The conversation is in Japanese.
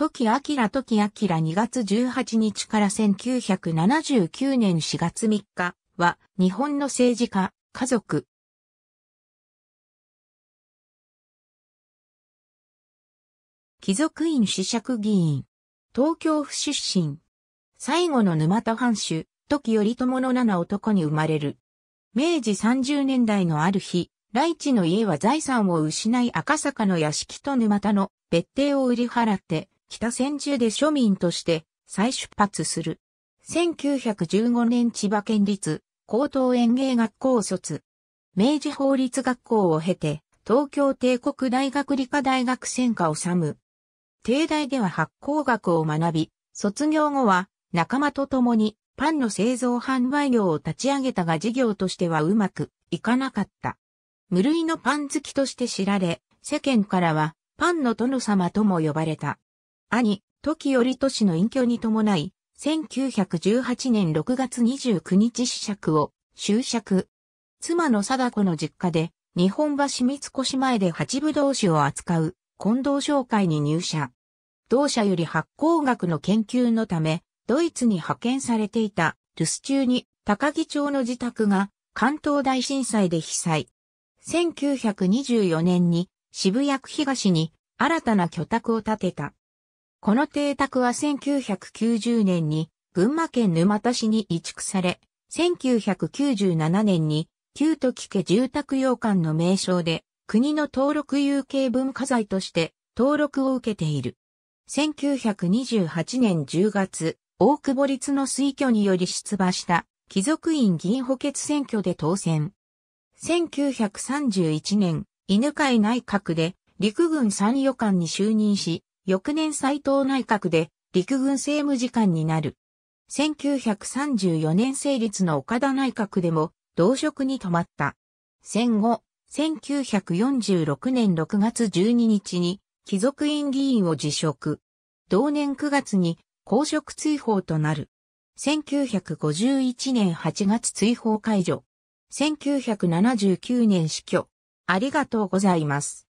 時明時明2月18日から1979年4月3日は日本の政治家、家族。貴族院子爵議員。東京府出身。最後の沼田藩主、時頼朝の七男に生まれる。明治30年代のある日、来地の家は財産を失い赤坂の屋敷と沼田の別邸を売り払って北千住で庶民として再出発する。1915年千葉県立高等園芸学校卒。明治法律学校を経て、東京帝国大学理科大学専科を修む。帝大では発酵学を学び、卒業後は仲間と共にパンの製造販売業を立ち上げたが事業としてはうまくいかなかった。無類のパン好きとして知られ、世間からはパンの殿様とも呼ばれた。兄、時頼市の隠居に伴い、1918年6月29日試釈を終釈。妻の貞子の実家で、日本橋三越前で八部同士を扱う近藤商会に入社。同社より発行学の研究のため、ドイツに派遣されていた留守中に高木町の自宅が関東大震災で被災。1924年に渋谷区東に新たな居宅を建てた。この邸宅は1990年に群馬県沼田市に移築され、1997年に旧時家住宅洋館の名称で国の登録有形文化財として登録を受けている。1928年10月、大久保立の推挙により出馬した貴族院議員補欠選挙で当選。1931年、犬飼内閣で陸軍参与官に就任し、翌年斎藤内閣で陸軍政務次官になる。1934年成立の岡田内閣でも同職に止まった。戦後、1946年6月12日に貴族院議員を辞職。同年9月に公職追放となる。1951年8月追放解除。1979年死去。ありがとうございます。